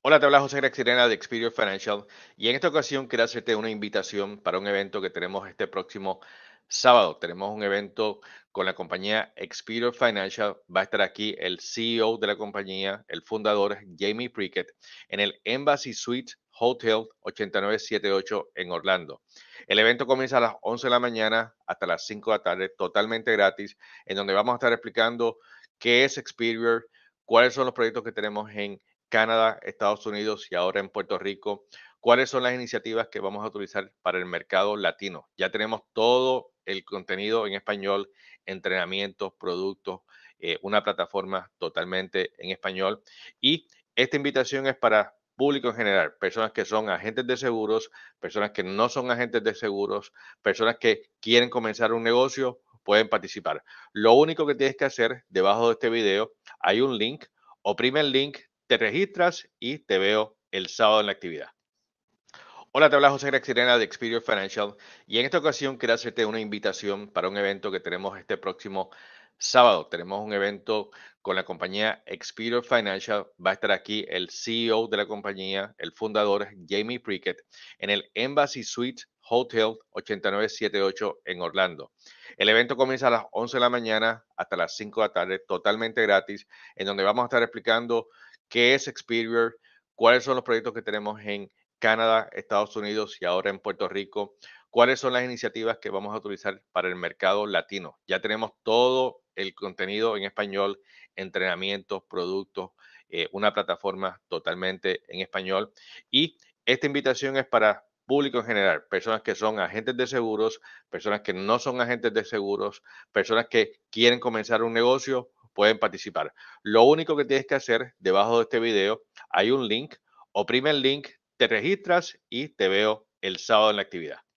Hola, te habla José Greg Sirena de Experior Financial y en esta ocasión quiero hacerte una invitación para un evento que tenemos este próximo sábado. Tenemos un evento con la compañía Experior Financial. Va a estar aquí el CEO de la compañía, el fundador Jamie Prickett, en el Embassy Suite Hotel 8978 en Orlando. El evento comienza a las 11 de la mañana hasta las 5 de la tarde, totalmente gratis, en donde vamos a estar explicando qué es Experior, cuáles son los proyectos que tenemos en Canadá, Estados Unidos y ahora en Puerto Rico. ¿Cuáles son las iniciativas que vamos a utilizar para el mercado latino? Ya tenemos todo el contenido en español, entrenamientos, productos, eh, una plataforma totalmente en español. Y esta invitación es para público en general, personas que son agentes de seguros, personas que no son agentes de seguros, personas que quieren comenzar un negocio, pueden participar. Lo único que tienes que hacer debajo de este video, hay un link, oprime el link, te registras y te veo el sábado en la actividad. Hola, te habla José Graxirena de Experior Financial y en esta ocasión quiero hacerte una invitación para un evento que tenemos este próximo sábado. Tenemos un evento con la compañía Experior Financial. Va a estar aquí el CEO de la compañía, el fundador Jamie Prickett, en el Embassy Suite Hotel 8978 en Orlando. El evento comienza a las 11 de la mañana hasta las 5 de la tarde, totalmente gratis, en donde vamos a estar explicando qué es Experior, cuáles son los proyectos que tenemos en Canadá, Estados Unidos y ahora en Puerto Rico, cuáles son las iniciativas que vamos a utilizar para el mercado latino. Ya tenemos todo el contenido en español, entrenamientos, productos, eh, una plataforma totalmente en español. Y esta invitación es para público en general, personas que son agentes de seguros, personas que no son agentes de seguros, personas que quieren comenzar un negocio pueden participar. Lo único que tienes que hacer debajo de este video, hay un link, oprime el link, te registras y te veo el sábado en la actividad.